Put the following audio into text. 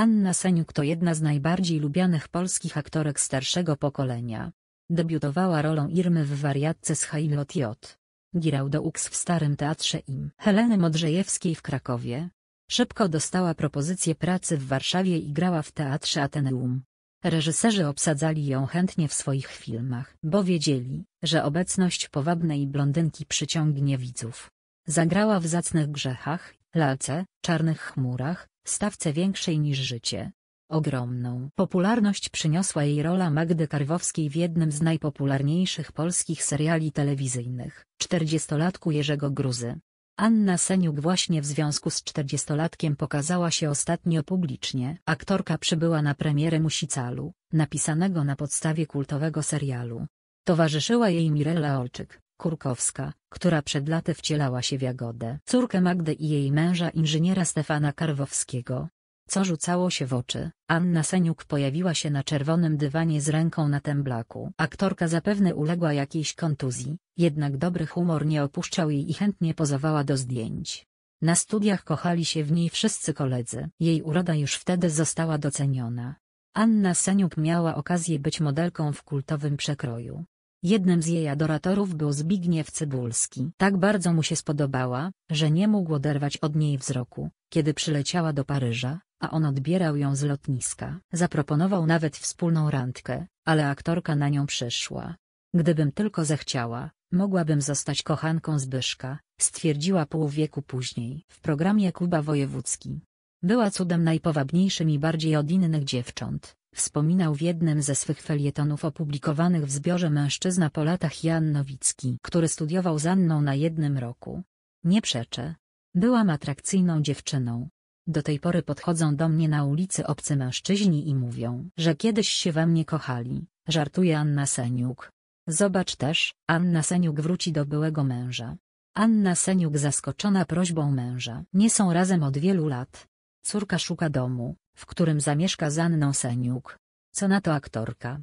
Anna Seniuk to jedna z najbardziej lubianych polskich aktorek starszego pokolenia. Debiutowała rolą Irmy w wariatce z Heilot J. do Ux w Starym Teatrze im Heleny Modrzejewskiej w Krakowie. Szybko dostała propozycję pracy w Warszawie i grała w Teatrze Ateneum. Reżyserzy obsadzali ją chętnie w swoich filmach, bo wiedzieli, że obecność powabnej blondynki przyciągnie widzów. Zagrała w Zacnych Grzechach, Lalce, Czarnych Chmurach, stawce większej niż życie. Ogromną popularność przyniosła jej rola Magdy Karwowskiej w jednym z najpopularniejszych polskich seriali telewizyjnych, czterdziestolatku Jerzego Gruzy. Anna Seniuk właśnie w związku z czterdziestolatkiem pokazała się ostatnio publicznie. Aktorka przybyła na premierę Musicalu, napisanego na podstawie kultowego serialu. Towarzyszyła jej Mirella Olczyk. Kurkowska, która przed laty wcielała się w Jagodę. Córkę Magdy i jej męża inżyniera Stefana Karwowskiego. Co rzucało się w oczy, Anna Seniuk pojawiła się na czerwonym dywanie z ręką na temblaku. Aktorka zapewne uległa jakiejś kontuzji, jednak dobry humor nie opuszczał jej i chętnie pozowała do zdjęć. Na studiach kochali się w niej wszyscy koledzy. Jej uroda już wtedy została doceniona. Anna Seniuk miała okazję być modelką w kultowym przekroju. Jednym z jej adoratorów był Zbigniew Cybulski. Tak bardzo mu się spodobała, że nie mógł oderwać od niej wzroku, kiedy przyleciała do Paryża, a on odbierał ją z lotniska. Zaproponował nawet wspólną randkę, ale aktorka na nią przyszła. Gdybym tylko zechciała, mogłabym zostać kochanką Zbyszka, stwierdziła pół wieku później w programie Kuba Wojewódzki. Była cudem najpowabniejszym i bardziej od innych dziewcząt, Wspominał w jednym ze swych felietonów opublikowanych w zbiorze Mężczyzna po latach Jan Nowicki, który studiował z Anną na jednym roku. Nie przeczę. Byłam atrakcyjną dziewczyną. Do tej pory podchodzą do mnie na ulicy obcy mężczyźni i mówią, że kiedyś się we mnie kochali, żartuje Anna Seniuk. Zobacz też, Anna Seniuk wróci do byłego męża. Anna Seniuk zaskoczona prośbą męża. Nie są razem od wielu lat. Córka szuka domu, w którym zamieszka Zanną Seniuk. Co na to aktorka?